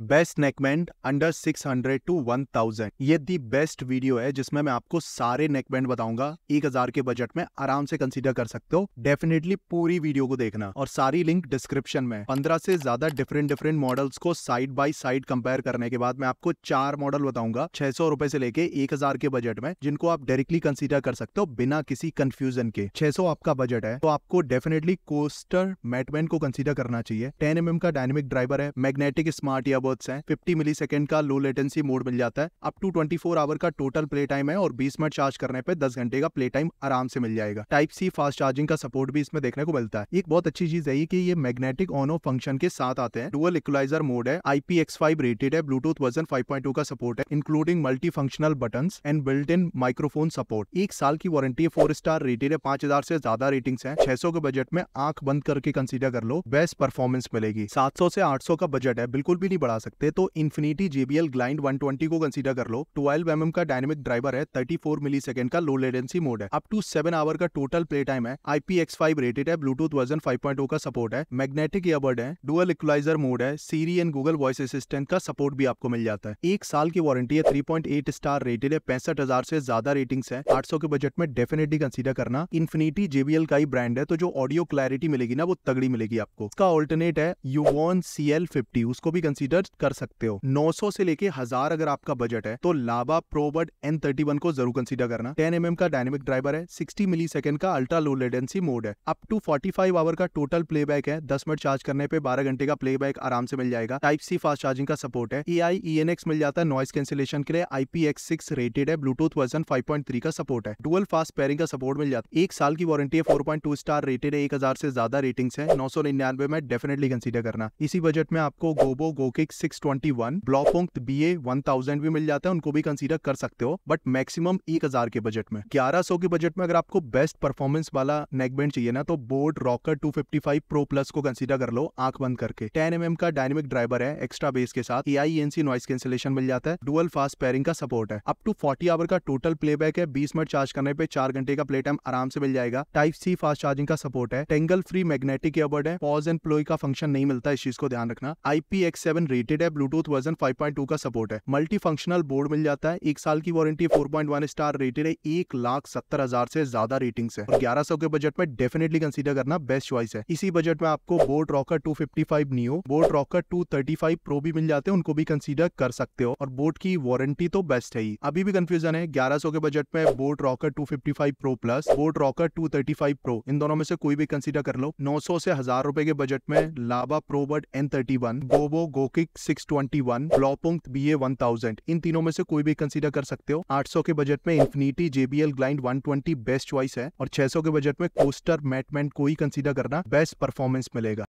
best neckband under 600 to 1000 ये the best video है जिसमें मैं आपको सारे नेकबैंड बताऊंगा 1000 के बजट में आराम से कंसीडर कर सकते हो डेफिनेटली पूरी वीडियो को देखना और सारी लिंक डिस्क्रिप्शन में 15 से ज्यादा डिफरेंट डिफरेंट मॉडल्स को साइड बाय साइड कंपेयर करने के बाद मैं आपको चार मॉडल बताऊंगा छह सौ रुपए से लेके एक हजार के बजट में जिनको आप डायरेक्टली कंसिडर कर सकते हो बिना किसी कंफ्यूजन के छह सौ आपका बजट है तो आपको डेफिनेटली कोस्टर मैटमैन को कंसिडर करना चाहिए टेन एम का डायनेमिक ड्राइवर है मैग्नेटिक स्मार्ट या बर्ड्स हैं 50 मिली सेकेंड का लो लेटेंसी मोड मिल जाता है अप टू 24 आवर का टोटल प्ले टाइम है और 20 मिनट चार्ज करने पे 10 घंटे का प्ले टाइम आराम से मिल जाएगा टाइप सी फास्ट चार्जिंग का सपोर्ट भी इसमें देखने को मिलता है एक बहुत अच्छी चीज है की ये मैग्नेटिक ऑन ऑफ फंक्शन के साथ आते हैं डुअल इक्वलाइजर मोड है आईपी रेटेड है ब्लूटूथ वर्जन फाइव का सपोर्ट है including multi functional button and built in microphone support एक साल की वारंटी फोर स्टार रेटेड है पांच हजार से ज्यादा रेटिंग है छह के बजट में आंख बंद करके कंसिडर कर लो बेस्ट परफॉर्मेंस मिलेगी सात से आठ का बजट है बिल्कुल भी नहीं बढ़ा लगा सकते तो इन्फिनिटी जेबीएल ग्लाइंड 120 को कंसीडर कर लो 12 एमएम का डायनेमिक ड्राइवर है 34 मिलीसेकंड का लो लेडेंसी मोड है अप टू सेवन आवर का टोटल प्ले टाइम है फाइव रेटेड है ब्लूटूथ वर्जन 5.0 का सपोर्ट है मैग्नेटिक ईयरबड है डुअल इक्वलाइजर मोड है Siri and Google voice assistant का सपोर्ट भी आपको मिल जाता है एक साल की वारंटी है थ्री स्टार रेटेड है पैंसठ से ज्यादा रेटिंग है आठ के बजट में डेफिनेटली कंसिडर करना इन्फिनिटी जेबीएल का ही ब्रांड है तो जो ऑडियो क्लैरिटी मिलेगी ना वो तगड़ी मिलेगी आपको उसका ऑल्टरनेट है यूवॉन सी उसको भी कंसिडर खर्च कर सकते हो 900 से लेके हजार अगर आपका बजट है तो लाबा प्रोबर्ड एन थर्टी को जरूर कंसिडर करना टेन एम mm का डायनेमिक ड्राइवर है सिक्सटी मिली का अल्ट्रा लो लेडेंसी मोड है up to forty five hour का टोटल प्ले है दस मिनट चार्ज करने पे बारह घंटे का प्ले आराम से मिल जाएगा टाइप सी फास्ट चार्जिंग का सपोर्ट है A I E N x मिल जाता है नॉइस कैंसिलेशन के लिए आईपी रेटेड है Bluetooth version five point three का सपोर्ट है डुअल फास्ट पेरिंग का सपोर्ट मिल जाता है एक साल की वारंटी है four point two star rated है एक हजार से ज्यादा रेटिंग है नौ सौ निन्यानवे में डेफिनेटली कंसिडर करना इसी बजट में आपको गोबो गोकिक वन ब्लॉपोंक बी ए भी मिल जाता है उनको भी कंसिडर कर सकते हो बट मैक्सिमम एक हजार के बजट में ग्यारह सौ के बजट में अगर आपको बेस्ट परफॉर्मेंस वाला नेकबैंड चाहिए ना तो boAt Rockerz two fifty five pro plus को कंसिडर कर लो आंख बंद करके टेन एम एम का डायनेमिक ड्राइवर है एक्स्ट्रा बेस के साथ ए आई नॉइस कैंसिलेशन मिल जाता है डुअल फास्ट पेरिंग का सपोर्ट है अप टू फोर्टी आवर का टोटल बैक है बीस मिनट चार्ज करने पे चार घंटे का प्ले टाइम आराम से मिल जाएगा टाइप सी फास्ट चार्जिंग का सपोर्ट है टेंगल फ्री मैग्नेटिक एयरबड है पॉज एंड प्लोई का फंक्शन नहीं मिलता इस चीज को ध्यान रखना I X seven radio updated है ब्लूटूथ वर्जन 5.2 का सपोर्ट है मल्टी फंक्शनल बोर्ड मिल जाता है एक साल की वारंटी 4.1 स्टार रेटेड है एक लाख सत्तर हजार से ज्यादा रेटिंग है ग्यारह सौ के बजट में डेफिनेटली कंसिडर करना बेस्ट चॉइस है इसी बजट में आपको boAt Rockerz two fifty boAt Rockerz two pro भी मिल जाते हैं उनको भी कंसिडर कर सकते हो और बोर्ड की वारंटी तो बेस्ट है ही अभी भी कंफ्यूजन है ग्यारह के बजट में boAt Rockerz two pro plus boAt Rockerz two pro इन दोनों में से कोई भी कंसिडर कर लो नौ सौ से हजार रुपए के बजट में लाबा प्रोबर्ट एन थर्टी वन गोबो गोकिक six twenty one B A one thousand इन तीनों में से कोई भी कंसीडर कर सकते हो आठ सौ के बजट में Infinity JBL glide one twenty best choice है और छह सौ के बजट में कोस्टर मेटमेंट को ही कंसीडर करना बेस्ट परफॉर्मेंस मिलेगा